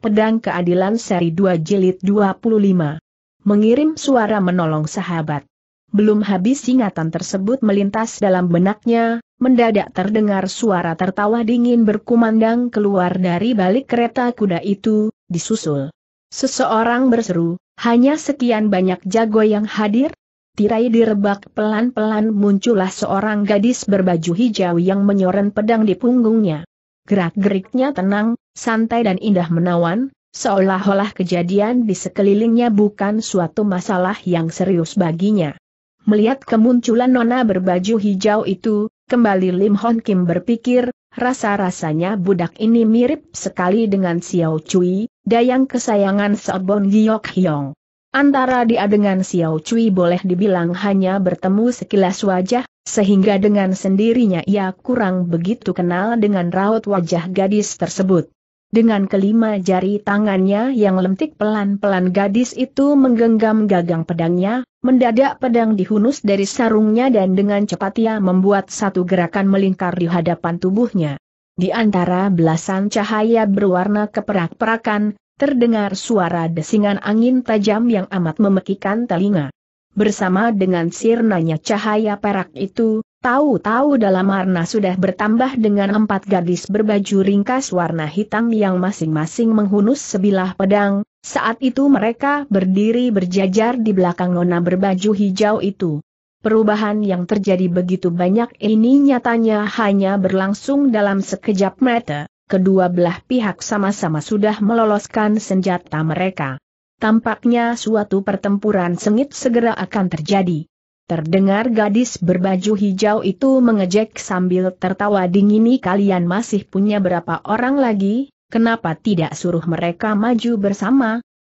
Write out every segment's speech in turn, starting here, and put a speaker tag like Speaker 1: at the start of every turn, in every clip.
Speaker 1: Pedang Keadilan Seri 2 Jilid 25. Mengirim suara menolong sahabat. Belum habis ingatan tersebut melintas dalam benaknya, mendadak terdengar suara tertawa dingin berkumandang keluar dari balik kereta kuda itu, disusul. Seseorang berseru, hanya sekian banyak jago yang hadir? Tirai direbak pelan-pelan muncullah seorang gadis berbaju hijau yang menyoren pedang di punggungnya. Gerak-geriknya tenang, santai dan indah menawan, seolah-olah kejadian di sekelilingnya bukan suatu masalah yang serius baginya. Melihat kemunculan nona berbaju hijau itu, kembali Lim Hon Kim berpikir, rasa-rasanya budak ini mirip sekali dengan Xiao Cui, dayang kesayangan Sobon Giyok Hyong. Antara dia dengan Xiao Cui boleh dibilang hanya bertemu sekilas wajah, sehingga dengan sendirinya ia kurang begitu kenal dengan raut wajah gadis tersebut. Dengan kelima jari tangannya yang lentik pelan-pelan gadis itu menggenggam gagang pedangnya, mendadak pedang dihunus dari sarungnya dan dengan cepat ia membuat satu gerakan melingkar di hadapan tubuhnya. Di antara belasan cahaya berwarna keperak-perakan, terdengar suara desingan angin tajam yang amat memekikan telinga. Bersama dengan sirnanya cahaya perak itu, tahu-tahu dalam arna sudah bertambah dengan empat gadis berbaju ringkas warna hitam yang masing-masing menghunus sebilah pedang, saat itu mereka berdiri berjajar di belakang nona berbaju hijau itu. Perubahan yang terjadi begitu banyak ini nyatanya hanya berlangsung dalam sekejap mata, kedua belah pihak sama-sama sudah meloloskan senjata mereka. Tampaknya suatu pertempuran sengit segera akan terjadi. Terdengar gadis berbaju hijau itu mengejek sambil tertawa dingini kalian masih punya berapa orang lagi, kenapa tidak suruh mereka maju bersama?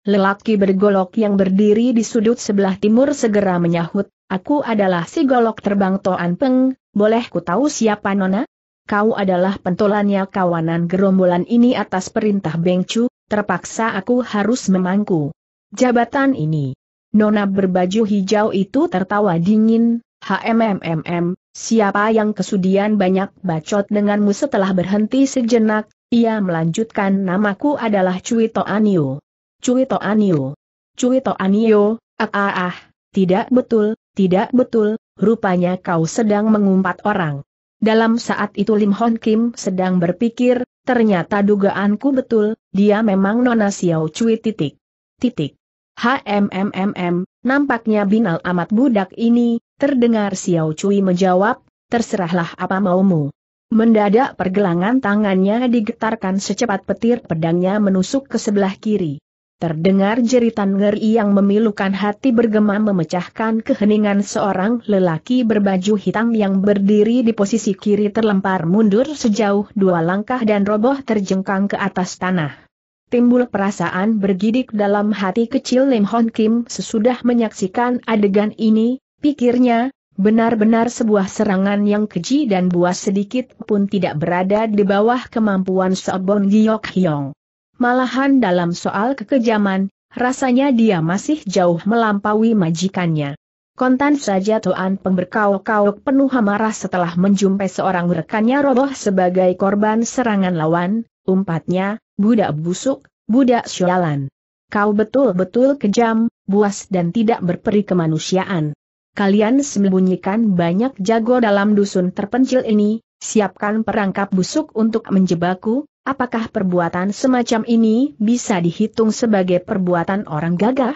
Speaker 1: Lelaki bergolok yang berdiri di sudut sebelah timur segera menyahut, aku adalah si golok terbang Toan Peng, boleh ku tahu siapa Nona? Kau adalah pentolannya kawanan gerombolan ini atas perintah Beng Chu, terpaksa aku harus memangku jabatan ini. Nona berbaju hijau itu tertawa dingin, HMMMM, siapa yang kesudian banyak bacot denganmu setelah berhenti sejenak, ia melanjutkan namaku adalah Cuito Anio. Cuito Anio. Cuito Anio, ah ah ah, tidak betul, tidak betul, rupanya kau sedang mengumpat orang. Dalam saat itu Lim Hon Kim sedang berpikir, Ternyata dugaanku betul, dia memang Nona Xiao Cui titik. Titik. HMMMM, nampaknya binal amat budak ini, terdengar Xiao Cui menjawab, terserahlah apa maumu. Mendadak pergelangan tangannya digetarkan secepat petir pedangnya menusuk ke sebelah kiri. Terdengar jeritan ngeri yang memilukan hati bergema memecahkan keheningan seorang lelaki berbaju hitam yang berdiri di posisi kiri terlempar mundur sejauh dua langkah dan roboh terjengkang ke atas tanah. Timbul perasaan bergidik dalam hati kecil Lim Hon Kim sesudah menyaksikan adegan ini, pikirnya, benar-benar sebuah serangan yang keji dan buas sedikit pun tidak berada di bawah kemampuan Sobon Giok Hyong. Malahan dalam soal kekejaman, rasanya dia masih jauh melampaui majikannya. Kontan saja Toan pemberkau kau kauk penuh hamarah setelah menjumpai seorang rekannya roboh sebagai korban serangan lawan, umpatnya, budak busuk, budak syalan. Kau betul-betul kejam, buas dan tidak berperi kemanusiaan. Kalian sembunyikan banyak jago dalam dusun terpencil ini, siapkan perangkap busuk untuk menjebakku, apakah perbuatan semacam ini bisa dihitung sebagai perbuatan orang gagah?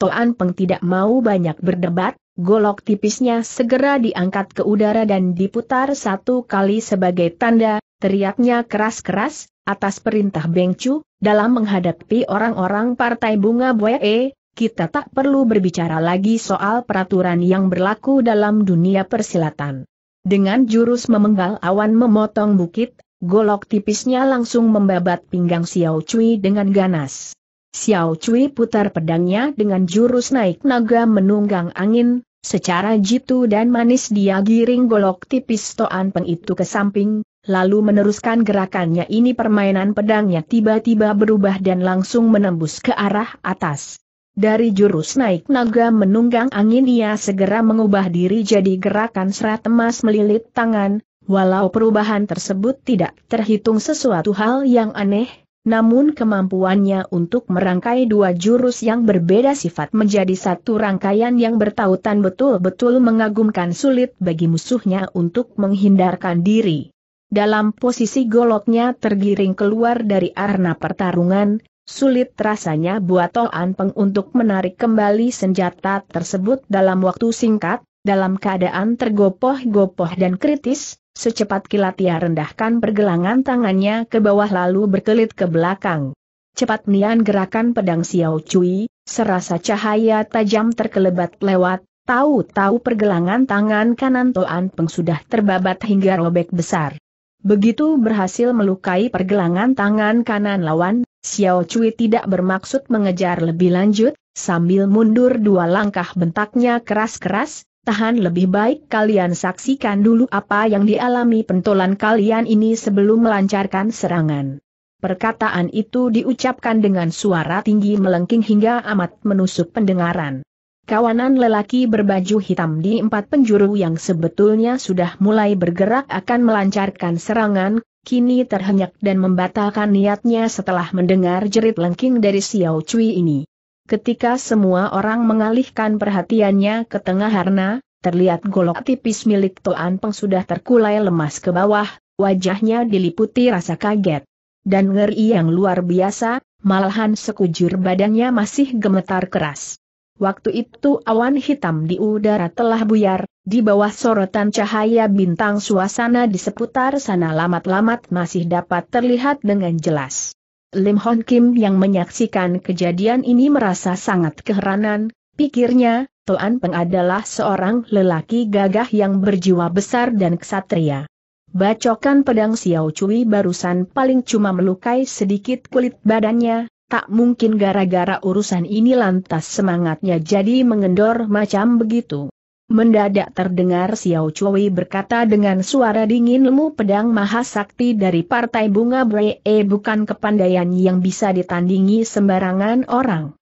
Speaker 1: Toan Peng tidak mau banyak berdebat, golok tipisnya segera diangkat ke udara dan diputar satu kali sebagai tanda, teriaknya keras-keras, atas perintah Beng Chu, dalam menghadapi orang-orang Partai Bunga Buee, kita tak perlu berbicara lagi soal peraturan yang berlaku dalam dunia persilatan. Dengan jurus memenggal awan memotong bukit, golok tipisnya langsung membabat pinggang Xiao Cui dengan ganas. Xiao Cui putar pedangnya dengan jurus naik naga menunggang angin, secara jitu dan manis dia giring golok tipis Toan Peng itu ke samping, lalu meneruskan gerakannya ini permainan pedangnya tiba-tiba berubah dan langsung menembus ke arah atas. Dari jurus naik naga menunggang angin ia segera mengubah diri jadi gerakan serat emas melilit tangan, walau perubahan tersebut tidak terhitung sesuatu hal yang aneh, namun kemampuannya untuk merangkai dua jurus yang berbeda sifat menjadi satu rangkaian yang bertautan betul-betul mengagumkan sulit bagi musuhnya untuk menghindarkan diri. Dalam posisi goloknya tergiring keluar dari arena pertarungan, Sulit rasanya buat Toan Peng untuk menarik kembali senjata tersebut dalam waktu singkat, dalam keadaan tergopoh-gopoh dan kritis, secepat kilat ia rendahkan pergelangan tangannya ke bawah lalu berkelit ke belakang. Cepat nian gerakan pedang Xiao Cui, serasa cahaya tajam terkelebat lewat, tahu-tahu pergelangan tangan kanan Toan Peng sudah terbabat hingga robek besar. Begitu berhasil melukai pergelangan tangan kanan lawan, Xiao Cui tidak bermaksud mengejar lebih lanjut, sambil mundur dua langkah bentaknya keras-keras, tahan lebih baik kalian saksikan dulu apa yang dialami pentolan kalian ini sebelum melancarkan serangan. Perkataan itu diucapkan dengan suara tinggi melengking hingga amat menusuk pendengaran. Kawanan lelaki berbaju hitam di empat penjuru yang sebetulnya sudah mulai bergerak akan melancarkan serangan, kini terhenyak dan membatalkan niatnya setelah mendengar jerit lengking dari Xiao Cui ini. Ketika semua orang mengalihkan perhatiannya ke tengah harna, terlihat golok tipis milik Toan Peng sudah terkulai lemas ke bawah, wajahnya diliputi rasa kaget. Dan ngeri yang luar biasa, malahan sekujur badannya masih gemetar keras. Waktu itu awan hitam di udara telah buyar, di bawah sorotan cahaya bintang suasana di seputar sana lamat-lamat masih dapat terlihat dengan jelas. Lim Hon Kim yang menyaksikan kejadian ini merasa sangat keheranan, pikirnya, Toan Peng adalah seorang lelaki gagah yang berjiwa besar dan kesatria. Bacokan pedang Xiao Cui barusan paling cuma melukai sedikit kulit badannya, tak mungkin gara-gara urusan ini lantas semangatnya jadi mengendor macam begitu. Mendadak terdengar Xiao Chui berkata dengan suara dingin lemu pedang mahasakti dari Partai Bunga Bre, eh, bukan kepandaian yang bisa ditandingi sembarangan orang.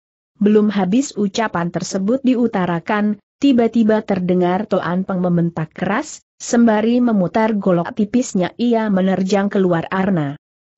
Speaker 1: Belum habis ucapan tersebut diutarakan, tiba-tiba terdengar Toan Peng membentak keras, sembari memutar golok tipisnya ia menerjang keluar arna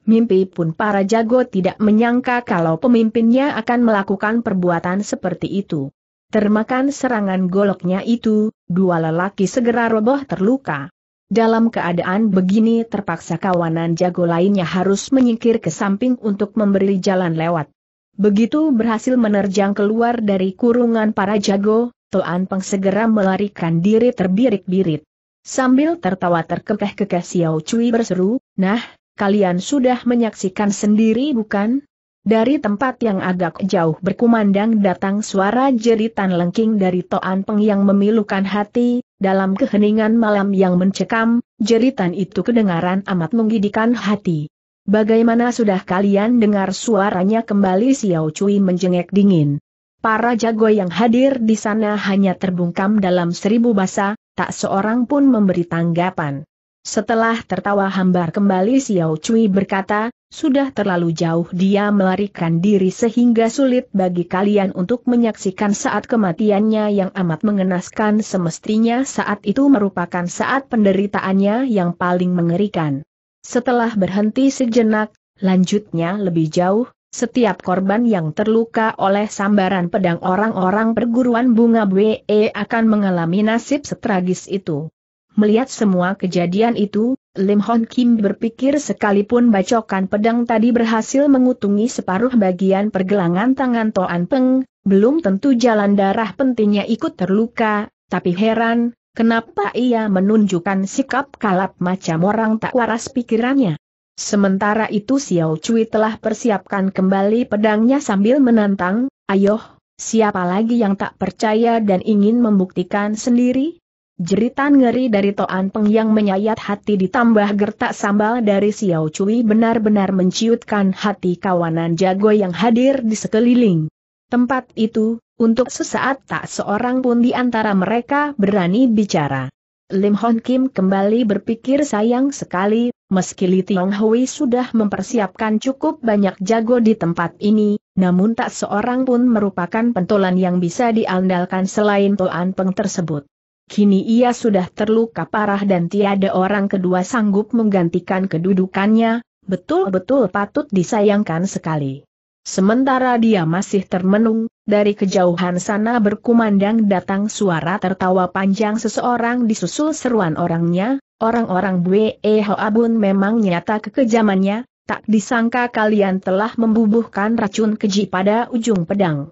Speaker 1: mimpi pun para jago tidak menyangka kalau pemimpinnya akan melakukan perbuatan seperti itu. Termakan serangan goloknya itu, dua lelaki segera roboh terluka. Dalam keadaan begini terpaksa kawanan jago lainnya harus menyingkir ke samping untuk memberi jalan lewat. Begitu berhasil menerjang keluar dari kurungan para jago, Toan Peng segera melarikan diri terbirik-birit. Sambil tertawa terkekeh-kekeh Xiao Cui berseru, Nah, kalian sudah menyaksikan sendiri bukan? Dari tempat yang agak jauh berkumandang datang suara jeritan lengking dari Toan Peng yang memilukan hati, dalam keheningan malam yang mencekam, jeritan itu kedengaran amat menggidikan hati. Bagaimana sudah kalian dengar suaranya kembali Xiao Cui menjengek dingin. Para jago yang hadir di sana hanya terbungkam dalam seribu basa, tak seorang pun memberi tanggapan. Setelah tertawa hambar kembali Xiao Cui berkata, sudah terlalu jauh dia melarikan diri sehingga sulit bagi kalian untuk menyaksikan saat kematiannya yang amat mengenaskan semestinya saat itu merupakan saat penderitaannya yang paling mengerikan. Setelah berhenti sejenak, lanjutnya lebih jauh, setiap korban yang terluka oleh sambaran pedang orang-orang perguruan bunga BE akan mengalami nasib setragis itu. Melihat semua kejadian itu, Lim Hon Kim berpikir sekalipun bacokan pedang tadi berhasil mengutungi separuh bagian pergelangan tangan Toan Peng, belum tentu jalan darah pentingnya ikut terluka, tapi heran, kenapa ia menunjukkan sikap kalap macam orang tak waras pikirannya. Sementara itu Xiao Cui telah persiapkan kembali pedangnya sambil menantang, ayoh, siapa lagi yang tak percaya dan ingin membuktikan sendiri? Jeritan ngeri dari Toan Peng yang menyayat hati ditambah gertak sambal dari Xiao Cui benar-benar menciutkan hati kawanan jago yang hadir di sekeliling. Tempat itu, untuk sesaat tak seorang pun di antara mereka berani bicara. Lim Hon Kim kembali berpikir sayang sekali, meski Li Tiong Hui sudah mempersiapkan cukup banyak jago di tempat ini, namun tak seorang pun merupakan pentolan yang bisa diandalkan selain Toan Peng tersebut. Kini ia sudah terluka parah dan tiada orang kedua sanggup menggantikan kedudukannya, betul-betul patut disayangkan sekali. Sementara dia masih termenung, dari kejauhan sana berkumandang datang suara tertawa panjang seseorang disusul seruan orangnya, orang-orang Bwe Hoabun memang nyata kekejamannya, tak disangka kalian telah membubuhkan racun keji pada ujung pedang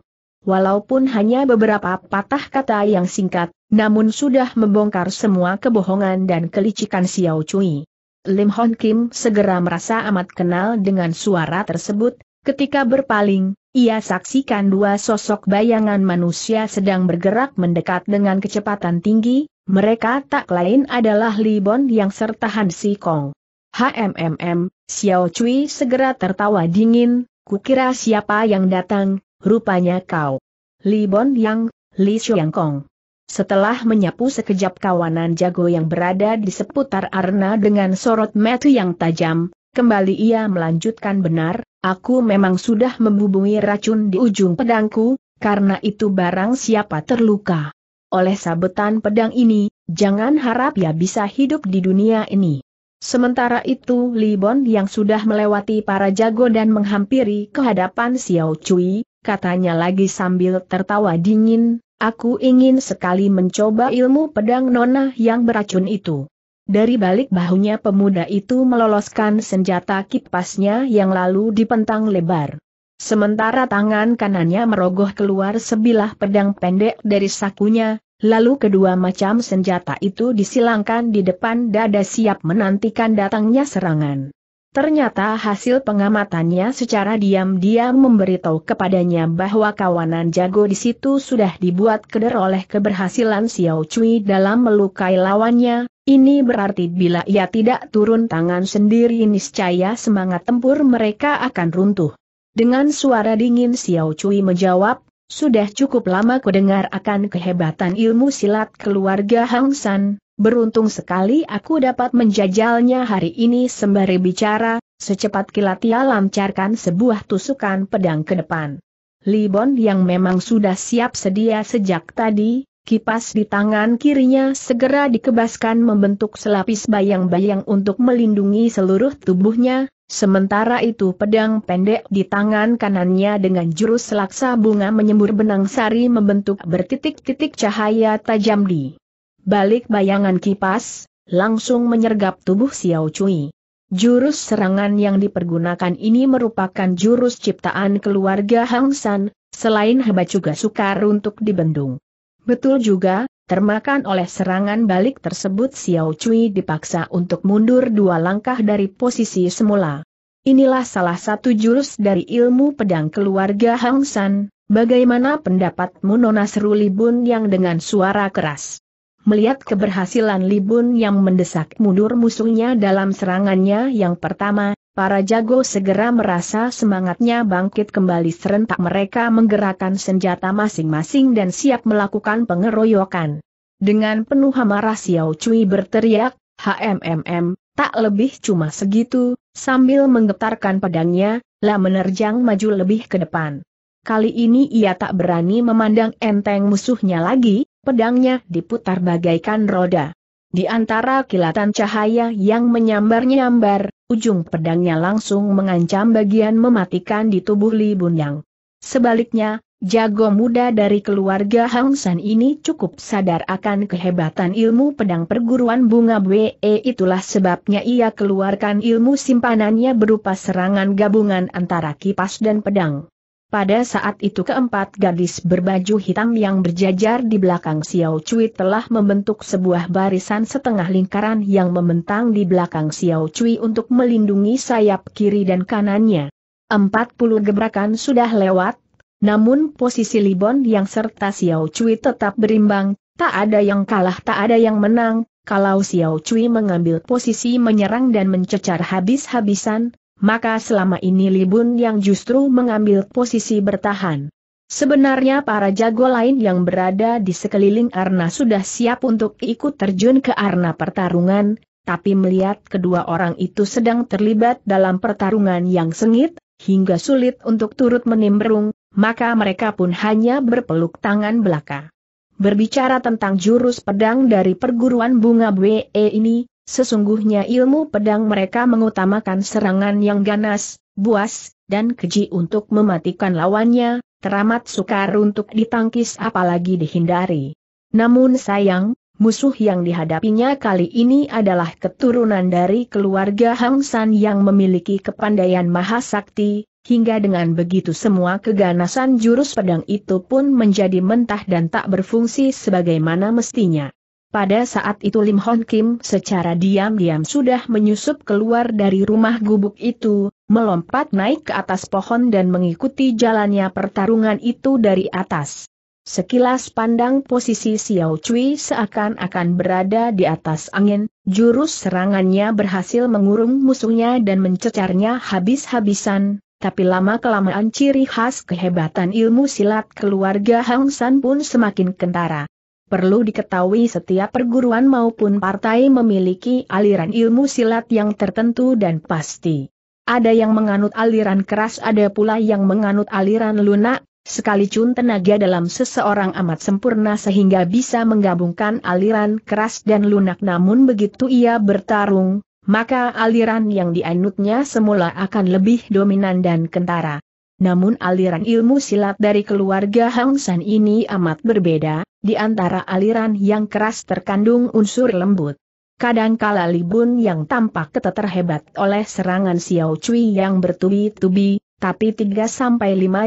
Speaker 1: walaupun hanya beberapa patah kata yang singkat, namun sudah membongkar semua kebohongan dan kelicikan Xiao Cui. Lim Hon Kim segera merasa amat kenal dengan suara tersebut, ketika berpaling, ia saksikan dua sosok bayangan manusia sedang bergerak mendekat dengan kecepatan tinggi, mereka tak lain adalah Li Bon yang serta Han Si Kong. HMMM, Xiao Cui segera tertawa dingin, kukira siapa yang datang, rupanya kau. Li Bon Yang, Li Xiong Kong. Setelah menyapu sekejap kawanan jago yang berada di seputar Arna dengan sorot mata yang tajam, kembali ia melanjutkan benar, aku memang sudah membubungi racun di ujung pedangku, karena itu barang siapa terluka. Oleh sabetan pedang ini, jangan harap ia bisa hidup di dunia ini. Sementara itu Li Bon yang sudah melewati para jago dan menghampiri kehadapan Xiao Cui, katanya lagi sambil tertawa dingin, aku ingin sekali mencoba ilmu pedang nona yang beracun itu. Dari balik bahunya pemuda itu meloloskan senjata kipasnya yang lalu dipentang lebar. Sementara tangan kanannya merogoh keluar sebilah pedang pendek dari sakunya, lalu kedua macam senjata itu disilangkan di depan dada siap menantikan datangnya serangan. Ternyata hasil pengamatannya secara diam-diam memberitahu kepadanya bahwa kawanan jago di situ sudah dibuat keder oleh keberhasilan Xiao Cui dalam melukai lawannya, ini berarti bila ia tidak turun tangan sendiri niscaya semangat tempur mereka akan runtuh. Dengan suara dingin Xiao Cui menjawab, sudah cukup lama kudengar akan kehebatan ilmu silat keluarga Hang San, Beruntung sekali aku dapat menjajalnya hari ini sembari bicara, secepat kilat ia lancarkan sebuah tusukan pedang ke depan. Libon yang memang sudah siap sedia sejak tadi, kipas di tangan kirinya segera dikebaskan membentuk selapis bayang-bayang untuk melindungi seluruh tubuhnya, sementara itu pedang pendek di tangan kanannya dengan jurus selaksa bunga menyembur benang sari membentuk bertitik-titik cahaya tajam di balik bayangan kipas, langsung menyergap tubuh Xiao Cui. Jurus serangan yang dipergunakan ini merupakan jurus ciptaan keluarga Hang San, selain hebat juga sukar untuk dibendung. Betul juga, termakan oleh serangan balik tersebut Xiao Cui dipaksa untuk mundur dua langkah dari posisi semula. Inilah salah satu jurus dari ilmu pedang keluarga Hang San, bagaimana pendapatmu Nona Seruli Bun yang dengan suara keras melihat keberhasilan Libun yang mendesak mundur musuhnya dalam serangannya yang pertama, para jago segera merasa semangatnya bangkit kembali serentak mereka menggerakkan senjata masing-masing dan siap melakukan pengeroyokan. Dengan penuh amarah Xiao Cui berteriak, HMMM, tak lebih cuma segitu, sambil menggetarkan pedangnya, lah menerjang maju lebih ke depan. Kali ini ia tak berani memandang enteng musuhnya lagi, pedangnya diputar bagaikan roda. Di antara kilatan cahaya yang menyambar-nyambar, ujung pedangnya langsung mengancam bagian mematikan di tubuh Li Bunyang. Sebaliknya, jago muda dari keluarga Hang San ini cukup sadar akan kehebatan ilmu pedang perguruan bunga BE itulah sebabnya ia keluarkan ilmu simpanannya berupa serangan gabungan antara kipas dan pedang. Pada saat itu keempat gadis berbaju hitam yang berjajar di belakang Xiao Cui telah membentuk sebuah barisan setengah lingkaran yang membentang di belakang Xiao Cui untuk melindungi sayap kiri dan kanannya. Empat puluh gebrakan sudah lewat, namun posisi Libon yang serta Xiao Cui tetap berimbang, tak ada yang kalah tak ada yang menang, kalau Xiao Cui mengambil posisi menyerang dan mencecar habis-habisan, maka selama ini Libun yang justru mengambil posisi bertahan. Sebenarnya para jago lain yang berada di sekeliling Arna sudah siap untuk ikut terjun ke Arna pertarungan, tapi melihat kedua orang itu sedang terlibat dalam pertarungan yang sengit, hingga sulit untuk turut menimbrung, maka mereka pun hanya berpeluk tangan belaka. Berbicara tentang jurus pedang dari perguruan bunga BE ini, Sesungguhnya ilmu pedang mereka mengutamakan serangan yang ganas, buas, dan keji untuk mematikan lawannya, teramat sukar untuk ditangkis apalagi dihindari. Namun sayang, musuh yang dihadapinya kali ini adalah keturunan dari keluarga Hang San yang memiliki kepandaian mahasakti, hingga dengan begitu semua keganasan jurus pedang itu pun menjadi mentah dan tak berfungsi sebagaimana mestinya. Pada saat itu Lim Hon Kim secara diam-diam sudah menyusup keluar dari rumah gubuk itu, melompat naik ke atas pohon dan mengikuti jalannya pertarungan itu dari atas. Sekilas pandang posisi Xiao Cui seakan-akan berada di atas angin, jurus serangannya berhasil mengurung musuhnya dan mencecarnya habis-habisan, tapi lama-kelamaan ciri khas kehebatan ilmu silat keluarga Hang San pun semakin kentara. Perlu diketahui setiap perguruan maupun partai memiliki aliran ilmu silat yang tertentu dan pasti. Ada yang menganut aliran keras ada pula yang menganut aliran lunak, sekali cun tenaga dalam seseorang amat sempurna sehingga bisa menggabungkan aliran keras dan lunak namun begitu ia bertarung, maka aliran yang dianutnya semula akan lebih dominan dan kentara. Namun aliran ilmu silat dari keluarga Hang San ini amat berbeda, di antara aliran yang keras terkandung unsur lembut. Kadangkala Li yang tampak terhebat oleh serangan Xiao Cui yang bertubi-tubi, tapi 3-5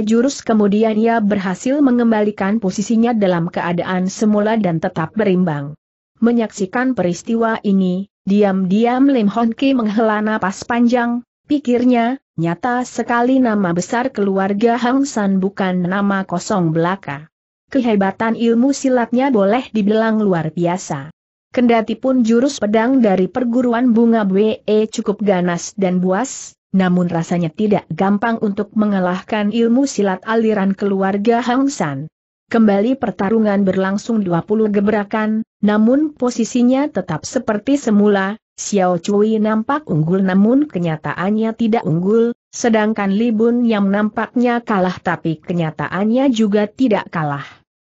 Speaker 1: jurus kemudian ia berhasil mengembalikan posisinya dalam keadaan semula dan tetap berimbang. Menyaksikan peristiwa ini, diam-diam Lim Hon Ki menghela napas panjang, pikirnya, Nyata sekali nama besar keluarga Hang San bukan nama kosong belaka. Kehebatan ilmu silatnya boleh dibilang luar biasa. Kendati pun jurus pedang dari perguruan bunga BE cukup ganas dan buas, namun rasanya tidak gampang untuk mengalahkan ilmu silat aliran keluarga Hang San. Kembali pertarungan berlangsung 20 gebrakan, namun posisinya tetap seperti semula, Xiao Cui nampak unggul namun kenyataannya tidak unggul, sedangkan Li Bun yang nampaknya kalah tapi kenyataannya juga tidak kalah.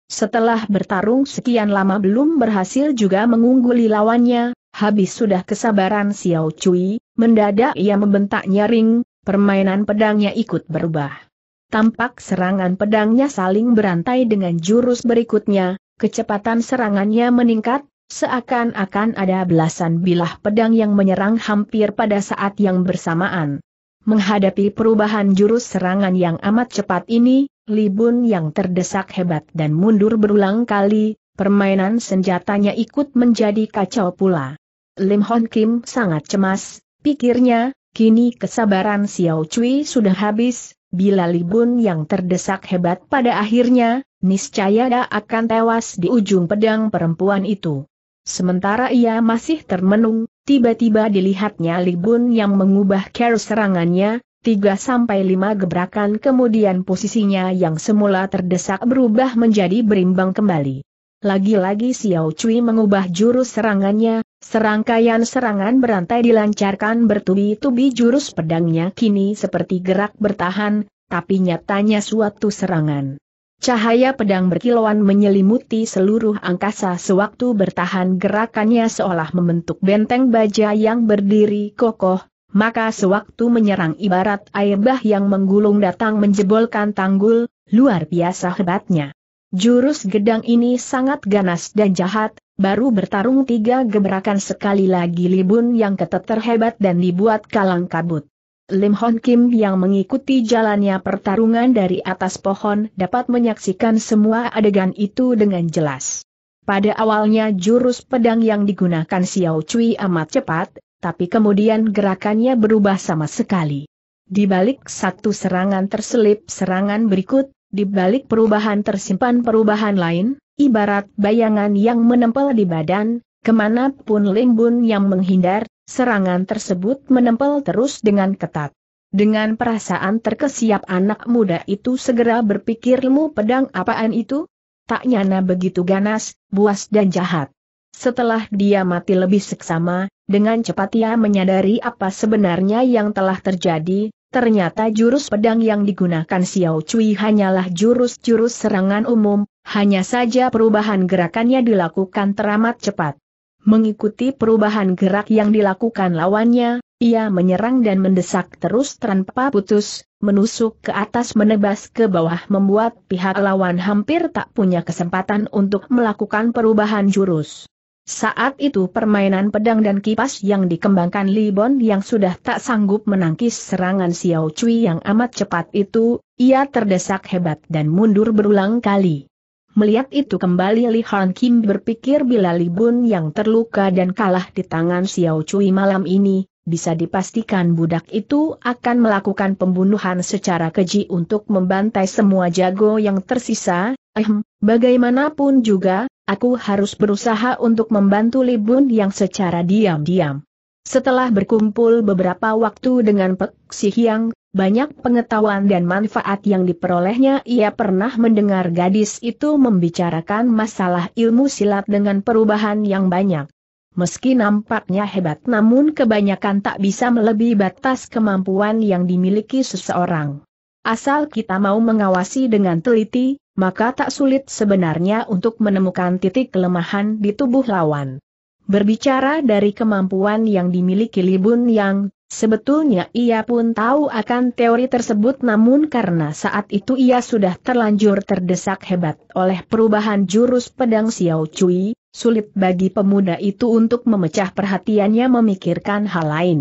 Speaker 1: Setelah bertarung sekian lama belum berhasil juga mengungguli lawannya, habis sudah kesabaran Xiao Cui, mendadak ia membentak nyaring, permainan pedangnya ikut berubah. Tampak serangan pedangnya saling berantai dengan jurus berikutnya, kecepatan serangannya meningkat, Seakan-akan ada belasan bilah pedang yang menyerang hampir pada saat yang bersamaan. Menghadapi perubahan jurus serangan yang amat cepat ini, Libun yang terdesak hebat dan mundur berulang kali, permainan senjatanya ikut menjadi kacau pula. Lim Hon Kim sangat cemas, pikirnya, kini kesabaran Xiao Cui sudah habis, bila Libun yang terdesak hebat pada akhirnya, niscaya dia akan tewas di ujung pedang perempuan itu. Sementara ia masih termenung, tiba-tiba dilihatnya Libun yang mengubah care serangannya, tiga sampai lima gebrakan kemudian posisinya yang semula terdesak berubah menjadi berimbang kembali. Lagi-lagi Xiao Cui mengubah jurus serangannya, serangkaian serangan berantai dilancarkan bertubi-tubi jurus pedangnya kini seperti gerak bertahan, tapi nyatanya suatu serangan. Cahaya pedang berkilauan menyelimuti seluruh angkasa sewaktu bertahan gerakannya seolah membentuk benteng baja yang berdiri kokoh, maka sewaktu menyerang ibarat air bah yang menggulung datang menjebolkan tanggul, luar biasa hebatnya. Jurus gedang ini sangat ganas dan jahat, baru bertarung tiga gebrakan sekali lagi libun yang ketet terhebat dan dibuat kalang kabut. Lim Hon Kim yang mengikuti jalannya pertarungan dari atas pohon dapat menyaksikan semua adegan itu dengan jelas. Pada awalnya jurus pedang yang digunakan Xiao Cui amat cepat, tapi kemudian gerakannya berubah sama sekali. Di balik satu serangan terselip serangan berikut, di balik perubahan tersimpan perubahan lain, ibarat bayangan yang menempel di badan, kemanapun Lim Bun yang menghindar, Serangan tersebut menempel terus dengan ketat. Dengan perasaan terkesiap anak muda itu segera berpikir ilmu pedang apaan itu? Tak nyana begitu ganas, buas dan jahat. Setelah dia mati lebih seksama, dengan cepat ia menyadari apa sebenarnya yang telah terjadi, ternyata jurus pedang yang digunakan Xiao Cui hanyalah jurus-jurus serangan umum, hanya saja perubahan gerakannya dilakukan teramat cepat. Mengikuti perubahan gerak yang dilakukan lawannya, ia menyerang dan mendesak terus tanpa putus, menusuk ke atas menebas ke bawah membuat pihak lawan hampir tak punya kesempatan untuk melakukan perubahan jurus. Saat itu permainan pedang dan kipas yang dikembangkan Libon yang sudah tak sanggup menangkis serangan Xiao Cui yang amat cepat itu, ia terdesak hebat dan mundur berulang kali. Melihat itu kembali Li Han Kim berpikir bila Li Bun yang terluka dan kalah di tangan Xiao Cui malam ini, bisa dipastikan budak itu akan melakukan pembunuhan secara keji untuk membantai semua jago yang tersisa, ehm, bagaimanapun juga, aku harus berusaha untuk membantu Li Bun yang secara diam-diam. Setelah berkumpul beberapa waktu dengan Pek Si banyak pengetahuan dan manfaat yang diperolehnya ia pernah mendengar gadis itu membicarakan masalah ilmu silat dengan perubahan yang banyak. Meski nampaknya hebat namun kebanyakan tak bisa melebihi batas kemampuan yang dimiliki seseorang. Asal kita mau mengawasi dengan teliti, maka tak sulit sebenarnya untuk menemukan titik kelemahan di tubuh lawan. Berbicara dari kemampuan yang dimiliki Libun Yang, sebetulnya ia pun tahu akan teori tersebut namun karena saat itu ia sudah terlanjur terdesak hebat oleh perubahan jurus pedang Xiao Cui, sulit bagi pemuda itu untuk memecah perhatiannya memikirkan hal lain.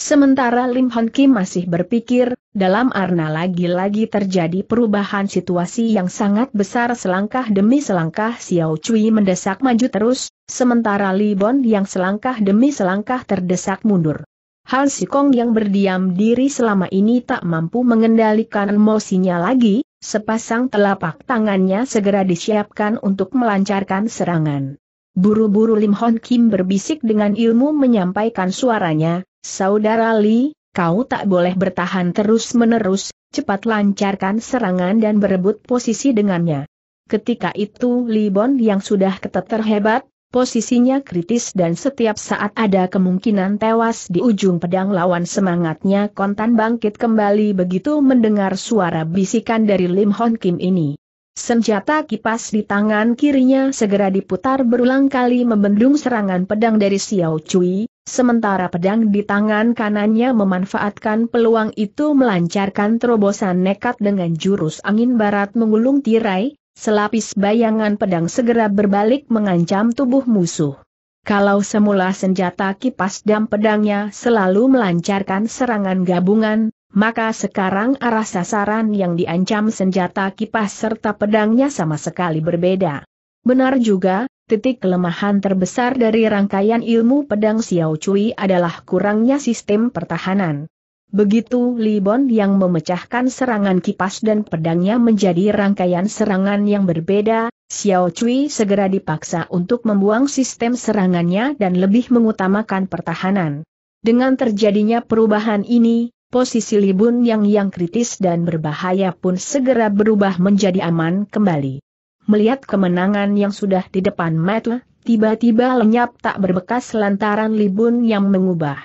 Speaker 1: Sementara Lim Hon Kim masih berpikir, dalam Arna lagi-lagi terjadi perubahan situasi yang sangat besar selangkah demi selangkah Xiao Cui mendesak maju terus, sementara Li Bon yang selangkah demi selangkah terdesak mundur. Han Kong yang berdiam diri selama ini tak mampu mengendalikan emosinya lagi, sepasang telapak tangannya segera disiapkan untuk melancarkan serangan. Buru-buru Lim Hon Kim berbisik dengan ilmu menyampaikan suaranya, Saudara Li, kau tak boleh bertahan terus-menerus, cepat lancarkan serangan dan berebut posisi dengannya. Ketika itu Li Bon yang sudah keteter hebat, posisinya kritis dan setiap saat ada kemungkinan tewas di ujung pedang lawan semangatnya kontan bangkit kembali begitu mendengar suara bisikan dari Lim Hon Kim ini. Senjata kipas di tangan kirinya segera diputar berulang kali membendung serangan pedang dari Xiao Cui, sementara pedang di tangan kanannya memanfaatkan peluang itu melancarkan terobosan nekat dengan jurus angin barat menggulung tirai, selapis bayangan pedang segera berbalik mengancam tubuh musuh. Kalau semula senjata kipas dan pedangnya selalu melancarkan serangan gabungan, maka sekarang arah sasaran yang diancam senjata kipas serta pedangnya sama sekali berbeda. Benar juga, titik kelemahan terbesar dari rangkaian ilmu pedang Xiao Cui adalah kurangnya sistem pertahanan. Begitu Li Bon yang memecahkan serangan kipas dan pedangnya menjadi rangkaian serangan yang berbeda, Xiao Cui segera dipaksa untuk membuang sistem serangannya dan lebih mengutamakan pertahanan. Dengan terjadinya perubahan ini, posisi Libun yang yang kritis dan berbahaya pun segera berubah menjadi aman kembali. Melihat kemenangan yang sudah di depan mata, tiba-tiba lenyap tak berbekas lantaran Libun yang mengubah.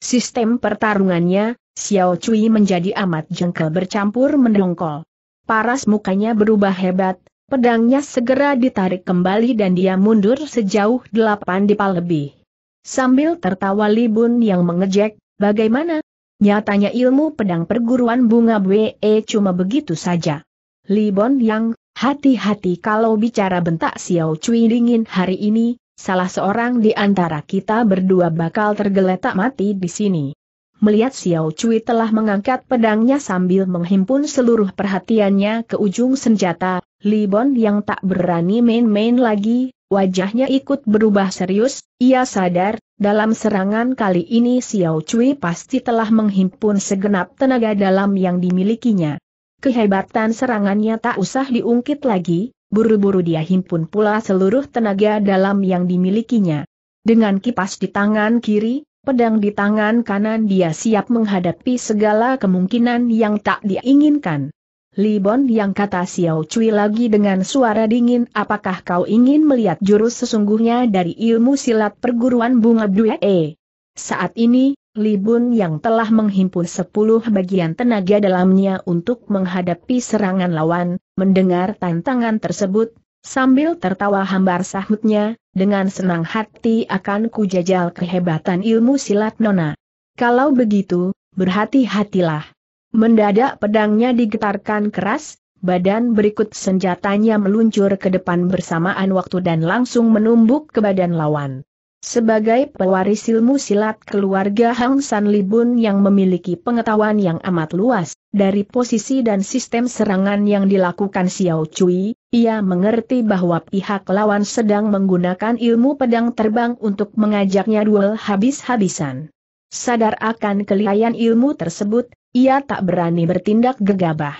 Speaker 1: Sistem pertarungannya, Xiao Cui menjadi amat jengkel bercampur mendongkol. Paras mukanya berubah hebat, pedangnya segera ditarik kembali dan dia mundur sejauh delapan dipal lebih. Sambil tertawa Libun yang mengejek, bagaimana, Nyatanya ilmu pedang perguruan bunga BE e cuma begitu saja. Libon Yang, hati-hati kalau bicara bentak Xiao Cui dingin hari ini, salah seorang di antara kita berdua bakal tergeletak mati di sini. Melihat Xiao Cui telah mengangkat pedangnya sambil menghimpun seluruh perhatiannya ke ujung senjata, Libon yang tak berani main-main lagi, wajahnya ikut berubah serius, ia sadar dalam serangan kali ini Xiao Cui pasti telah menghimpun segenap tenaga dalam yang dimilikinya. Kehebatan serangannya tak usah diungkit lagi, buru-buru dia himpun pula seluruh tenaga dalam yang dimilikinya. Dengan kipas di tangan kiri, pedang di tangan kanan dia siap menghadapi segala kemungkinan yang tak diinginkan. Libon yang kata Xiao Cui lagi dengan suara dingin apakah kau ingin melihat jurus sesungguhnya dari ilmu silat perguruan bunga Dua -e? Saat ini, Libun yang telah menghimpun sepuluh bagian tenaga dalamnya untuk menghadapi serangan lawan, mendengar tantangan tersebut, sambil tertawa hambar sahutnya, dengan senang hati akan kujajal kehebatan ilmu silat nona. Kalau begitu, berhati-hatilah. Mendadak pedangnya digetarkan keras, badan berikut senjatanya meluncur ke depan bersamaan waktu dan langsung menumbuk ke badan lawan. Sebagai pewaris ilmu silat keluarga Hang San Libun yang memiliki pengetahuan yang amat luas, dari posisi dan sistem serangan yang dilakukan Xiao Cui, ia mengerti bahwa pihak lawan sedang menggunakan ilmu pedang terbang untuk mengajaknya duel habis-habisan. Sadar akan kelihayan ilmu tersebut, ia tak berani bertindak gegabah.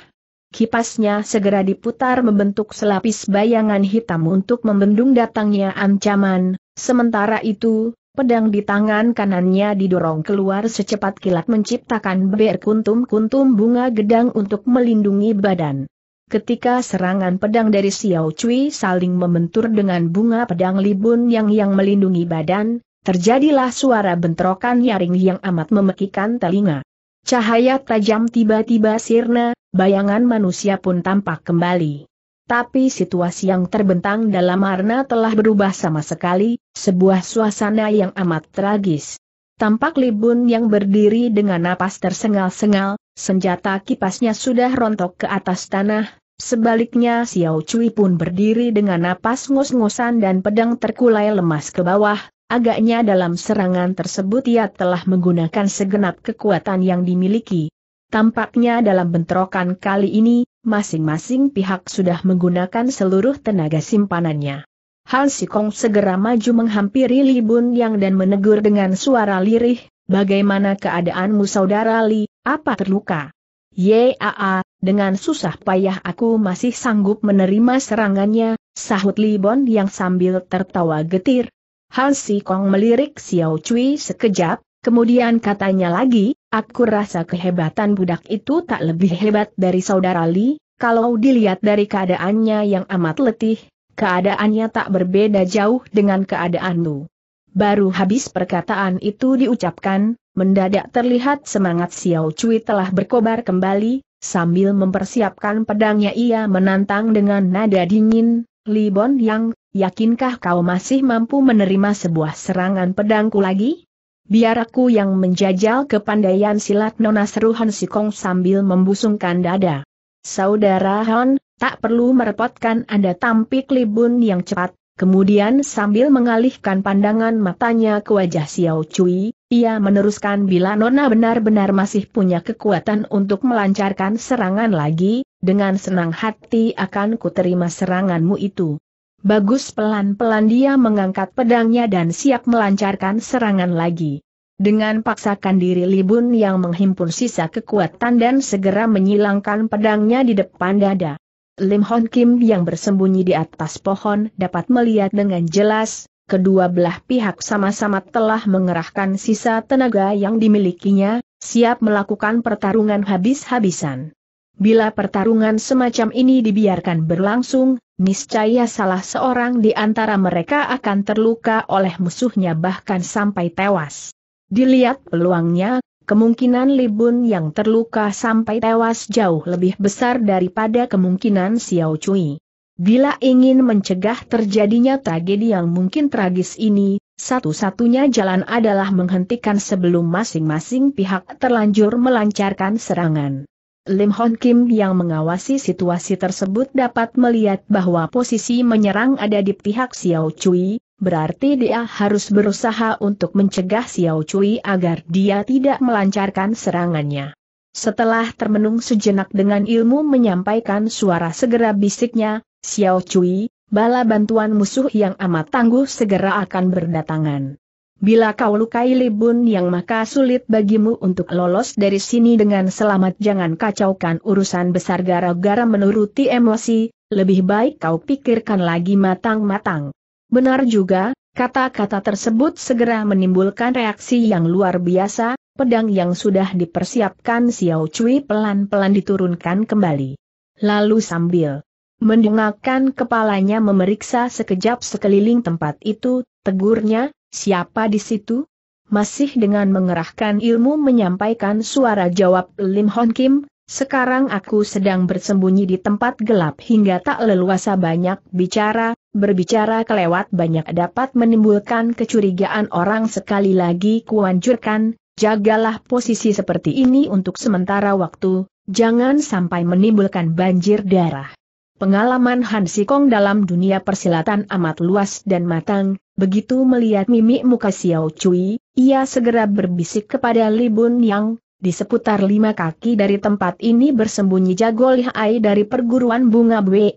Speaker 1: Kipasnya segera diputar membentuk selapis bayangan hitam untuk membendung datangnya ancaman, sementara itu, pedang di tangan kanannya didorong keluar secepat kilat menciptakan berkuntum-kuntum bunga gedang untuk melindungi badan. Ketika serangan pedang dari Xiao Cui saling membentur dengan bunga pedang libun yang yang melindungi badan, terjadilah suara bentrokan nyaring yang amat memekikan telinga. Cahaya tajam tiba-tiba sirna, bayangan manusia pun tampak kembali. Tapi situasi yang terbentang dalam Arna telah berubah sama sekali, sebuah suasana yang amat tragis. Tampak Libun yang berdiri dengan napas tersengal-sengal, senjata kipasnya sudah rontok ke atas tanah, sebaliknya Xiao Cui pun berdiri dengan napas ngos-ngosan dan pedang terkulai lemas ke bawah, Agaknya dalam serangan tersebut ia telah menggunakan segenap kekuatan yang dimiliki. Tampaknya dalam bentrokan kali ini, masing-masing pihak sudah menggunakan seluruh tenaga simpanannya. Han Sikong segera maju menghampiri Li Bun Yang dan menegur dengan suara lirih, bagaimana keadaanmu saudara Li, apa terluka? Yaa, dengan susah payah aku masih sanggup menerima serangannya, sahut Li Bon Yang sambil tertawa getir, Han Si Kong melirik Xiao Cui sekejap, kemudian katanya lagi, aku rasa kehebatan budak itu tak lebih hebat dari saudara Li, kalau dilihat dari keadaannya yang amat letih, keadaannya tak berbeda jauh dengan keadaanmu. Baru habis perkataan itu diucapkan, mendadak terlihat semangat Xiao Cui telah berkobar kembali, sambil mempersiapkan pedangnya ia menantang dengan nada dingin, Li Yang, yakinkah kau masih mampu menerima sebuah serangan pedangku lagi? Biar aku yang menjajal kepandaian silat Nona seru Han Sikong sambil membusungkan dada. Saudara Han, tak perlu merepotkan Anda tampik Libun yang cepat, kemudian sambil mengalihkan pandangan matanya ke wajah Xiao Cui, ia meneruskan bila Nona benar-benar masih punya kekuatan untuk melancarkan serangan lagi, dengan senang hati akan kuterima seranganmu itu. Bagus pelan-pelan dia mengangkat pedangnya dan siap melancarkan serangan lagi. Dengan paksakan diri Libun yang menghimpun sisa kekuatan dan segera menyilangkan pedangnya di depan dada. Lim Hon Kim yang bersembunyi di atas pohon dapat melihat dengan jelas, kedua belah pihak sama-sama telah mengerahkan sisa tenaga yang dimilikinya, siap melakukan pertarungan habis-habisan. Bila pertarungan semacam ini dibiarkan berlangsung, niscaya salah seorang di antara mereka akan terluka oleh musuhnya bahkan sampai tewas. Dilihat peluangnya, kemungkinan Libun yang terluka sampai tewas jauh lebih besar daripada kemungkinan Xiao Cui. Bila ingin mencegah terjadinya tragedi yang mungkin tragis ini, satu-satunya jalan adalah menghentikan sebelum masing-masing pihak terlanjur melancarkan serangan. Lim Hon Kim yang mengawasi situasi tersebut dapat melihat bahwa posisi menyerang ada di pihak Xiao Cui, berarti dia harus berusaha untuk mencegah Xiao Cui agar dia tidak melancarkan serangannya. Setelah termenung sejenak dengan ilmu menyampaikan suara segera bisiknya, Xiao Cui, bala bantuan musuh yang amat tangguh segera akan berdatangan. Bila kau lukai Libun yang maka sulit bagimu untuk lolos dari sini dengan selamat jangan kacaukan urusan besar gara-gara menuruti emosi, lebih baik kau pikirkan lagi matang-matang. Benar juga, kata-kata tersebut segera menimbulkan reaksi yang luar biasa, pedang yang sudah dipersiapkan Xiao Cui pelan-pelan diturunkan kembali. Lalu sambil mendengarkan kepalanya memeriksa sekejap sekeliling tempat itu, tegurnya, Siapa di situ? Masih dengan mengerahkan ilmu menyampaikan suara jawab Lim Hon Kim, sekarang aku sedang bersembunyi di tempat gelap hingga tak leluasa banyak bicara, berbicara kelewat banyak dapat menimbulkan kecurigaan orang sekali lagi kuanjurkan, jagalah posisi seperti ini untuk sementara waktu, jangan sampai menimbulkan banjir darah. Pengalaman Han Sikong dalam dunia persilatan amat luas dan matang, begitu melihat mimik muka Xiao Cui, ia segera berbisik kepada Li Bun Yang, di seputar lima kaki dari tempat ini bersembunyi jago lihai dari perguruan bunga We.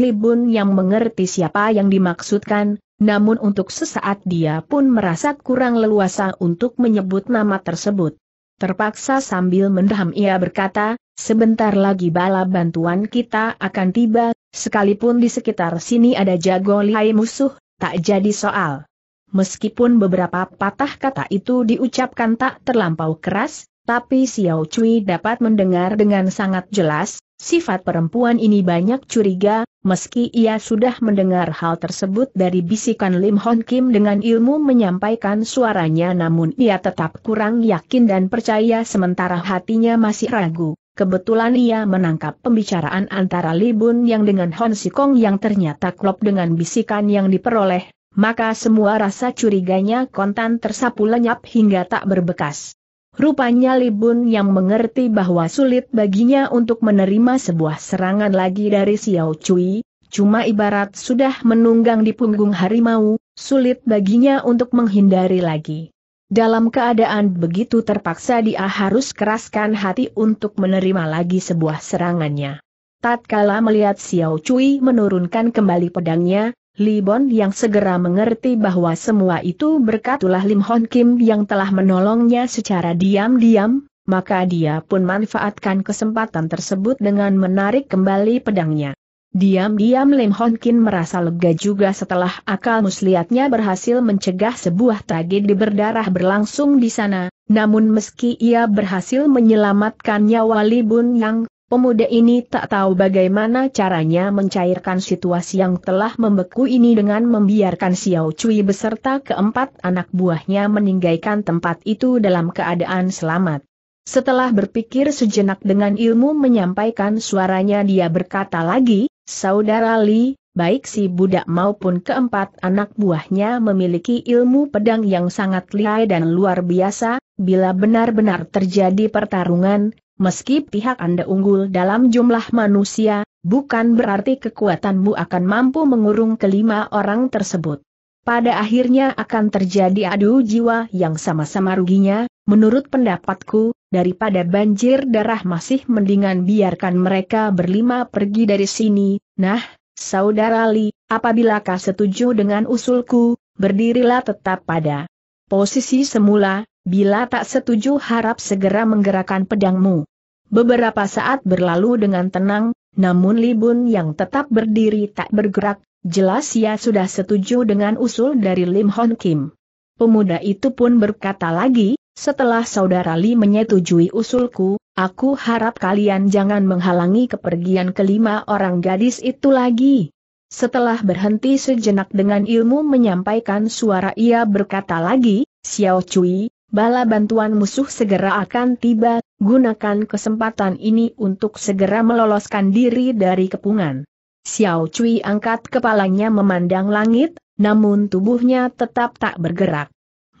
Speaker 1: Li Bun yang mengerti siapa yang dimaksudkan, namun untuk sesaat dia pun merasa kurang leluasa untuk menyebut nama tersebut. Terpaksa sambil mendaham ia berkata, sebentar lagi bala bantuan kita akan tiba, sekalipun di sekitar sini ada jago lihai musuh, tak jadi soal. Meskipun beberapa patah kata itu diucapkan tak terlampau keras, tapi Xiao Cui dapat mendengar dengan sangat jelas, sifat perempuan ini banyak curiga, Meski ia sudah mendengar hal tersebut dari bisikan Lim Hon Kim dengan ilmu menyampaikan suaranya namun ia tetap kurang yakin dan percaya sementara hatinya masih ragu. Kebetulan ia menangkap pembicaraan antara Li Bun yang dengan Hon Sikong yang ternyata klop dengan bisikan yang diperoleh, maka semua rasa curiganya kontan tersapu lenyap hingga tak berbekas. Rupanya Libun yang mengerti bahwa sulit baginya untuk menerima sebuah serangan lagi dari Xiao Cui, cuma ibarat sudah menunggang di punggung harimau, sulit baginya untuk menghindari lagi. Dalam keadaan begitu terpaksa dia harus keraskan hati untuk menerima lagi sebuah serangannya. Tatkala melihat Xiao Cui menurunkan kembali pedangnya, Libon yang segera mengerti bahwa semua itu berkatulah Lim Hon Kim yang telah menolongnya secara diam-diam, maka dia pun manfaatkan kesempatan tersebut dengan menarik kembali pedangnya. Diam-diam Lim Hon Kim merasa lega juga setelah akal muslihatnya berhasil mencegah sebuah tragedi berdarah berlangsung di sana, namun meski ia berhasil menyelamatkan nyawa Libun Yang, Pemuda ini tak tahu bagaimana caranya mencairkan situasi yang telah membeku ini dengan membiarkan Xiao Cui beserta keempat anak buahnya meninggalkan tempat itu dalam keadaan selamat. Setelah berpikir sejenak dengan ilmu menyampaikan suaranya dia berkata lagi, Saudara Li, baik si budak maupun keempat anak buahnya memiliki ilmu pedang yang sangat lihai dan luar biasa, bila benar-benar terjadi pertarungan, Meski pihak Anda unggul dalam jumlah manusia, bukan berarti kekuatanmu akan mampu mengurung kelima orang tersebut. Pada akhirnya akan terjadi adu jiwa yang sama-sama ruginya, menurut pendapatku, daripada banjir darah masih mendingan biarkan mereka berlima pergi dari sini. Nah, Saudara Li, apabila kau setuju dengan usulku, berdirilah tetap pada posisi semula, Bila tak setuju harap segera menggerakkan pedangmu. Beberapa saat berlalu dengan tenang, namun Libun yang tetap berdiri tak bergerak, jelas ia sudah setuju dengan usul dari Lim Hon Kim. Pemuda itu pun berkata lagi, setelah saudara Li menyetujui usulku, aku harap kalian jangan menghalangi kepergian kelima orang gadis itu lagi. Setelah berhenti sejenak dengan ilmu menyampaikan suara ia berkata lagi, Xiao Cui, bala bantuan musuh segera akan tiba, gunakan kesempatan ini untuk segera meloloskan diri dari kepungan. Xiao Cui angkat kepalanya memandang langit, namun tubuhnya tetap tak bergerak.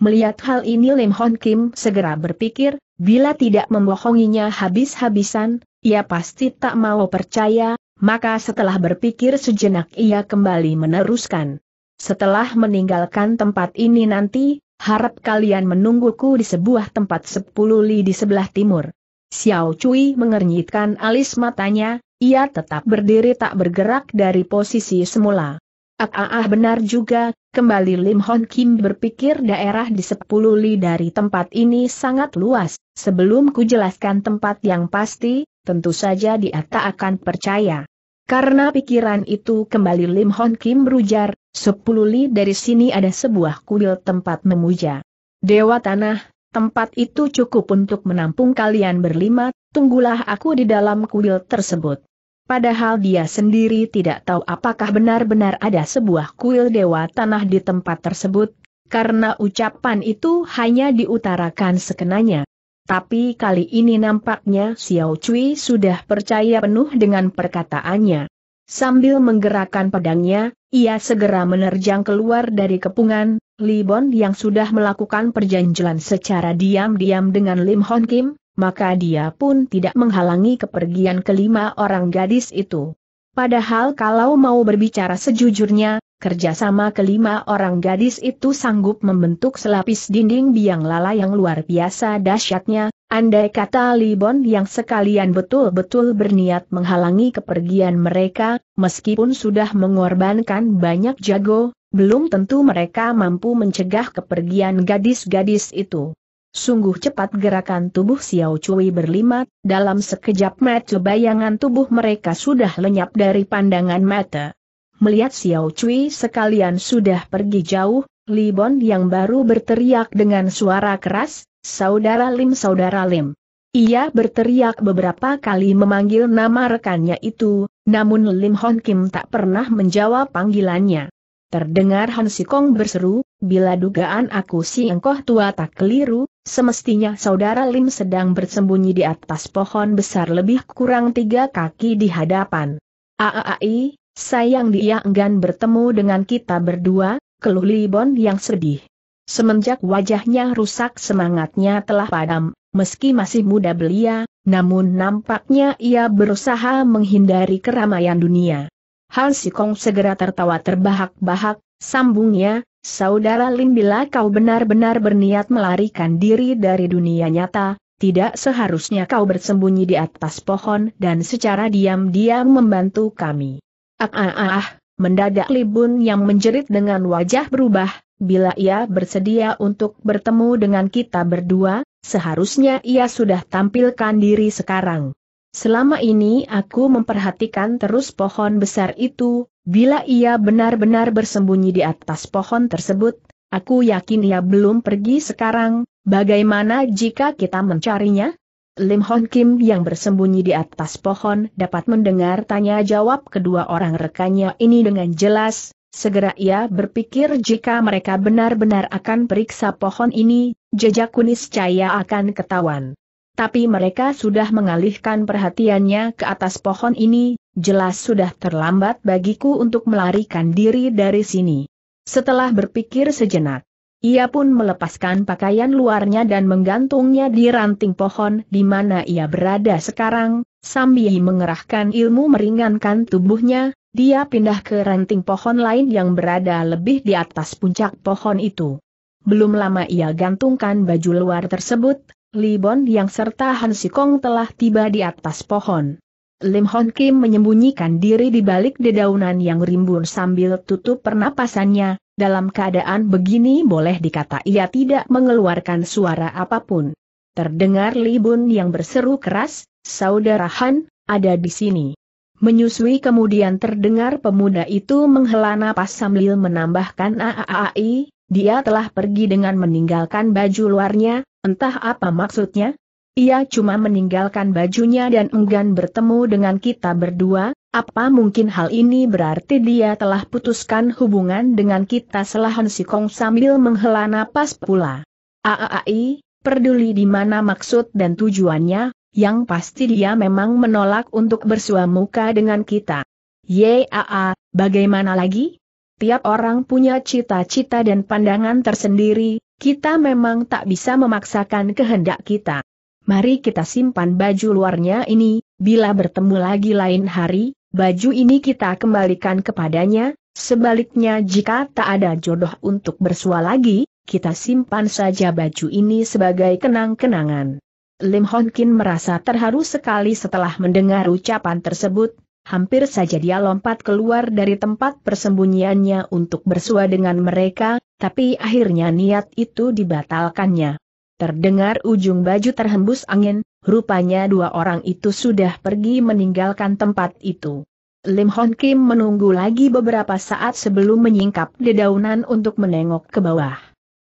Speaker 1: Melihat hal ini Lim Hon Kim segera berpikir, bila tidak membohonginya habis-habisan, ia pasti tak mau percaya, maka setelah berpikir sejenak ia kembali meneruskan. Setelah meninggalkan tempat ini nanti, harap kalian menungguku di sebuah tempat sepuluh li di sebelah timur. Xiao Cui mengernyitkan alis matanya, ia tetap berdiri tak bergerak dari posisi semula. Ah, ah, ah benar juga, kembali Lim Hon Kim berpikir daerah di sepuluh li dari tempat ini sangat luas, sebelum ku jelaskan tempat yang pasti, tentu saja dia tak akan percaya. Karena pikiran itu kembali Lim Hon Kim berujar, Sepuluh li dari sini ada sebuah kuil tempat memuja. Dewa Tanah, tempat itu cukup untuk menampung kalian berlima, tunggulah aku di dalam kuil tersebut. Padahal dia sendiri tidak tahu apakah benar-benar ada sebuah kuil Dewa Tanah di tempat tersebut, karena ucapan itu hanya diutarakan sekenanya. Tapi kali ini nampaknya Xiao Cui sudah percaya penuh dengan perkataannya. Sambil menggerakkan pedangnya, ia segera menerjang keluar dari kepungan, Libon yang sudah melakukan perjanjian secara diam-diam dengan Lim Hon Kim, maka dia pun tidak menghalangi kepergian kelima orang gadis itu. Padahal kalau mau berbicara sejujurnya, Kerjasama kelima orang gadis itu sanggup membentuk selapis dinding biang lala yang luar biasa dahsyatnya, andai kata Libon yang sekalian betul-betul berniat menghalangi kepergian mereka, meskipun sudah mengorbankan banyak jago, belum tentu mereka mampu mencegah kepergian gadis-gadis itu. Sungguh cepat gerakan tubuh Xiao Cui berlima, dalam sekejap mata bayangan tubuh mereka sudah lenyap dari pandangan mata. Melihat Xiao Cui sekalian sudah pergi jauh, Li Bon yang baru berteriak dengan suara keras, Saudara Lim Saudara Lim. Ia berteriak beberapa kali memanggil nama rekannya itu, namun Lim Hon Kim tak pernah menjawab panggilannya. Terdengar Han Sikong berseru, bila dugaan aku si engkoh tua tak keliru, semestinya saudara Lim sedang bersembunyi di atas pohon besar lebih kurang tiga kaki di hadapan. Aaai, Sayang dia enggan bertemu dengan kita berdua, keluh Libon yang sedih. Semenjak wajahnya rusak semangatnya telah padam, meski masih muda belia, namun nampaknya ia berusaha menghindari keramaian dunia. Han Kong segera tertawa terbahak-bahak, sambungnya, Saudara Lin bila kau benar-benar berniat melarikan diri dari dunia nyata, tidak seharusnya kau bersembunyi di atas pohon dan secara diam-diam membantu kami. Ah mendadak Libun yang menjerit dengan wajah berubah, bila ia bersedia untuk bertemu dengan kita berdua, seharusnya ia sudah tampilkan diri sekarang. Selama ini aku memperhatikan terus pohon besar itu, bila ia benar-benar bersembunyi di atas pohon tersebut, aku yakin ia belum pergi sekarang, bagaimana jika kita mencarinya? Lim Hon Kim yang bersembunyi di atas pohon dapat mendengar tanya jawab kedua orang rekannya ini dengan jelas, segera ia berpikir jika mereka benar-benar akan periksa pohon ini, jejak kunis cahaya akan ketahuan. Tapi mereka sudah mengalihkan perhatiannya ke atas pohon ini, jelas sudah terlambat bagiku untuk melarikan diri dari sini. Setelah berpikir sejenak, ia pun melepaskan pakaian luarnya dan menggantungnya di ranting pohon di mana ia berada sekarang, sambil mengerahkan ilmu meringankan tubuhnya, dia pindah ke ranting pohon lain yang berada lebih di atas puncak pohon itu. Belum lama ia gantungkan baju luar tersebut, Libon yang serta Han Sikong telah tiba di atas pohon. Lim Hon Kim menyembunyikan diri di balik dedaunan yang rimbun sambil tutup pernapasannya, dalam keadaan begini boleh dikata ia tidak mengeluarkan suara apapun. Terdengar Libun yang berseru keras, Saudara Han, ada di sini. Menyusui kemudian terdengar pemuda itu menghela napas sambil menambahkan aaai, dia telah pergi dengan meninggalkan baju luarnya, entah apa maksudnya. Ia cuma meninggalkan bajunya dan enggan bertemu dengan kita berdua, apa mungkin hal ini berarti dia telah putuskan hubungan dengan kita selahan si Kong sambil menghela napas pula. Aai, peduli di mana maksud dan tujuannya, yang pasti dia memang menolak untuk bersua muka dengan kita. Yaa, bagaimana lagi? Tiap orang punya cita-cita dan pandangan tersendiri, kita memang tak bisa memaksakan kehendak kita. Mari kita simpan baju luarnya ini, bila bertemu lagi lain hari, baju ini kita kembalikan kepadanya, sebaliknya jika tak ada jodoh untuk bersua lagi, kita simpan saja baju ini sebagai kenang-kenangan. Lim Hon Kin merasa terharu sekali setelah mendengar ucapan tersebut, hampir saja dia lompat keluar dari tempat persembunyiannya untuk bersua dengan mereka, tapi akhirnya niat itu dibatalkannya. Terdengar ujung baju terhembus angin, Rupanya dua orang itu sudah pergi meninggalkan tempat itu. Lim Hon Kim menunggu lagi beberapa saat sebelum menyingkap dedaunan untuk menengok ke bawah.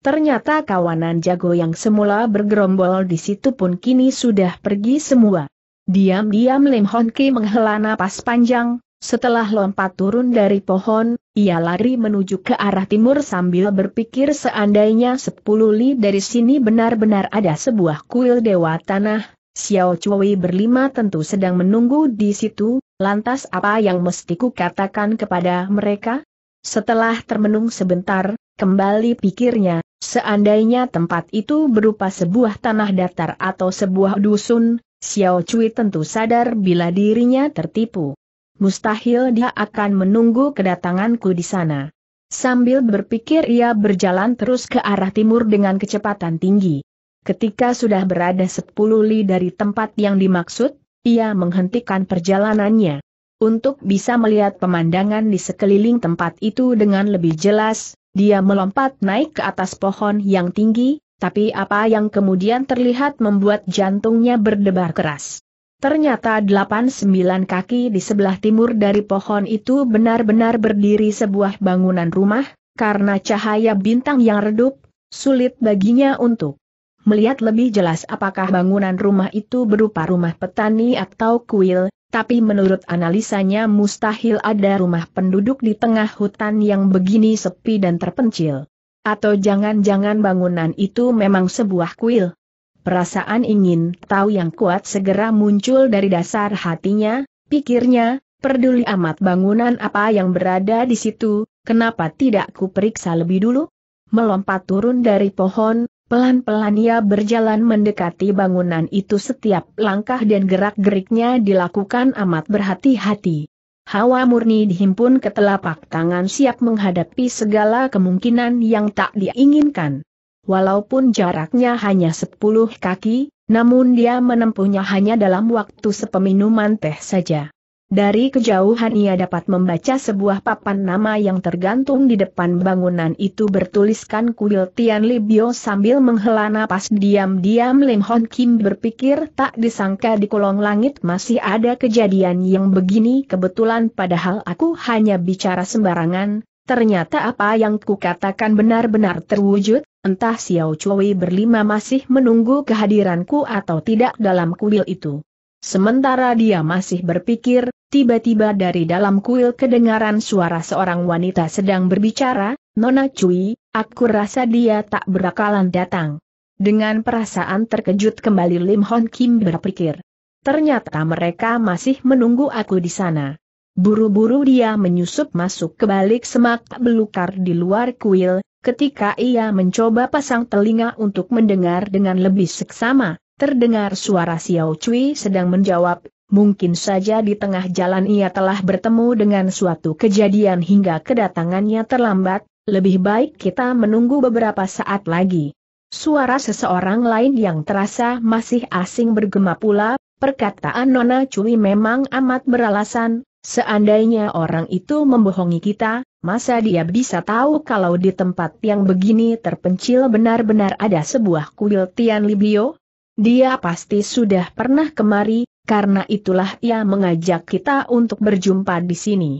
Speaker 1: Ternyata kawanan jago yang semula bergerombol di situ pun kini sudah pergi semua. Diam-diam Lim Hon Kim menghela napas panjang, setelah lompat turun dari pohon, ia lari menuju ke arah timur sambil berpikir seandainya sepuluh li dari sini benar-benar ada sebuah kuil dewa tanah, Xiao Chui berlima tentu sedang menunggu di situ, lantas apa yang mesti ku katakan kepada mereka? Setelah termenung sebentar, kembali pikirnya, seandainya tempat itu berupa sebuah tanah datar atau sebuah dusun, Xiao Chui tentu sadar bila dirinya tertipu. Mustahil dia akan menunggu kedatanganku di sana. Sambil berpikir ia berjalan terus ke arah timur dengan kecepatan tinggi. Ketika sudah berada sepuluh li dari tempat yang dimaksud, ia menghentikan perjalanannya. Untuk bisa melihat pemandangan di sekeliling tempat itu dengan lebih jelas, dia melompat naik ke atas pohon yang tinggi, tapi apa yang kemudian terlihat membuat jantungnya berdebar keras. Ternyata delapan sembilan kaki di sebelah timur dari pohon itu benar-benar berdiri sebuah bangunan rumah, karena cahaya bintang yang redup, sulit baginya untuk melihat lebih jelas apakah bangunan rumah itu berupa rumah petani atau kuil, tapi menurut analisanya mustahil ada rumah penduduk di tengah hutan yang begini sepi dan terpencil. Atau jangan-jangan bangunan itu memang sebuah kuil. Perasaan ingin tahu yang kuat segera muncul dari dasar hatinya, pikirnya, peduli amat bangunan apa yang berada di situ, kenapa tidak kuperiksa lebih dulu? Melompat turun dari pohon, Pelan-pelan ia berjalan mendekati bangunan itu setiap langkah dan gerak-geriknya dilakukan amat berhati-hati. Hawa murni dihimpun ke telapak tangan siap menghadapi segala kemungkinan yang tak diinginkan. Walaupun jaraknya hanya 10 kaki, namun dia menempuhnya hanya dalam waktu sepeminuman teh saja. Dari kejauhan ia dapat membaca sebuah papan nama yang tergantung di depan bangunan itu bertuliskan kuil Tian Libio sambil menghela napas diam-diam Lim Hon Kim berpikir tak disangka di kolong langit masih ada kejadian yang begini kebetulan padahal aku hanya bicara sembarangan, ternyata apa yang kukatakan benar-benar terwujud, entah Xiao Chui berlima masih menunggu kehadiranku atau tidak dalam kuil itu. Sementara dia masih berpikir, Tiba-tiba dari dalam kuil kedengaran suara seorang wanita sedang berbicara, Nona Cui, aku rasa dia tak berakalan datang. Dengan perasaan terkejut kembali Lim Hon Kim berpikir. Ternyata mereka masih menunggu aku di sana. Buru-buru dia menyusup masuk ke balik semak belukar di luar kuil, ketika ia mencoba pasang telinga untuk mendengar dengan lebih seksama, terdengar suara Xiao Cui sedang menjawab, mungkin saja di tengah jalan ia telah bertemu dengan suatu kejadian hingga kedatangannya terlambat, lebih baik kita menunggu beberapa saat lagi. Suara seseorang lain yang terasa masih asing bergema pula, perkataan Nona Cui memang amat beralasan, seandainya orang itu membohongi kita, Masa dia bisa tahu kalau di tempat yang begini terpencil benar-benar ada sebuah kuil Tian Libio? Dia pasti sudah pernah kemari, karena itulah ia mengajak kita untuk berjumpa di sini.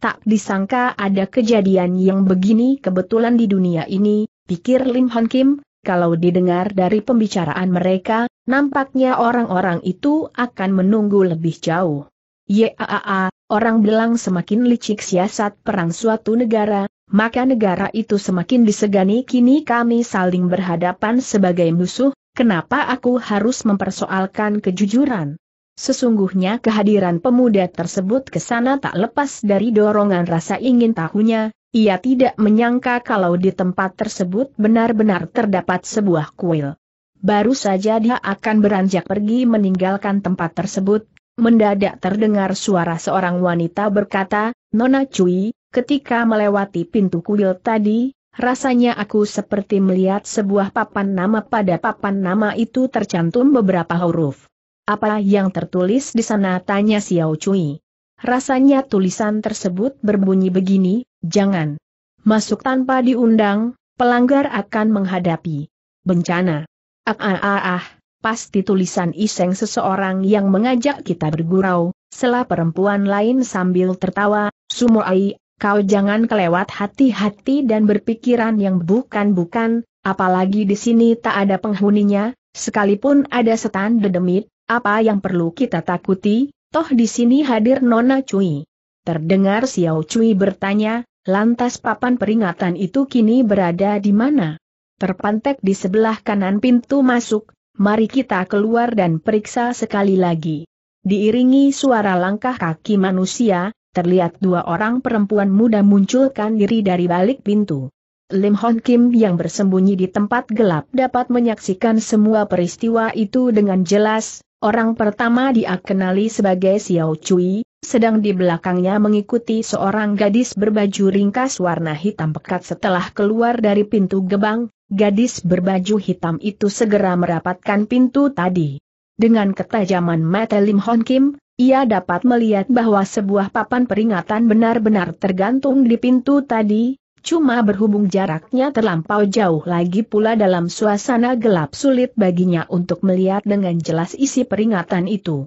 Speaker 1: Tak disangka ada kejadian yang begini kebetulan di dunia ini, pikir Lim Hon Kim, kalau didengar dari pembicaraan mereka, nampaknya orang-orang itu akan menunggu lebih jauh. Yaa, orang bilang semakin licik siasat perang suatu negara, maka negara itu semakin disegani kini kami saling berhadapan sebagai musuh, kenapa aku harus mempersoalkan kejujuran? Sesungguhnya kehadiran pemuda tersebut ke sana tak lepas dari dorongan rasa ingin tahunya, ia tidak menyangka kalau di tempat tersebut benar-benar terdapat sebuah kuil. Baru saja dia akan beranjak pergi meninggalkan tempat tersebut, mendadak terdengar suara seorang wanita berkata, Nona Cui, ketika melewati pintu kuil tadi, rasanya aku seperti melihat sebuah papan nama pada papan nama itu tercantum beberapa huruf. Apa yang tertulis di sana tanya Xiao Cui. Rasanya tulisan tersebut berbunyi begini, jangan masuk tanpa diundang, pelanggar akan menghadapi bencana. Ah ah ah, ah pasti tulisan iseng seseorang yang mengajak kita bergurau, Selah perempuan lain sambil tertawa, Sumoai, kau jangan kelewat hati-hati dan berpikiran yang bukan-bukan, apalagi di sini tak ada penghuninya, sekalipun ada setan dedemit, apa yang perlu kita takuti? Toh di sini hadir Nona Cui. Terdengar Xiao Cui bertanya, lantas papan peringatan itu kini berada di mana? Terpantek di sebelah kanan pintu masuk, mari kita keluar dan periksa sekali lagi. Diiringi suara langkah kaki manusia, terlihat dua orang perempuan muda munculkan diri dari balik pintu. Lim Hon Kim yang bersembunyi di tempat gelap dapat menyaksikan semua peristiwa itu dengan jelas, Orang pertama dia kenali sebagai Xiao Cui, sedang di belakangnya mengikuti seorang gadis berbaju ringkas warna hitam pekat setelah keluar dari pintu gebang, gadis berbaju hitam itu segera merapatkan pintu tadi. Dengan ketajaman mata Lim Hon Kim, ia dapat melihat bahwa sebuah papan peringatan benar-benar tergantung di pintu tadi, Cuma berhubung jaraknya terlampau jauh lagi pula dalam suasana gelap sulit baginya untuk melihat dengan jelas isi peringatan itu.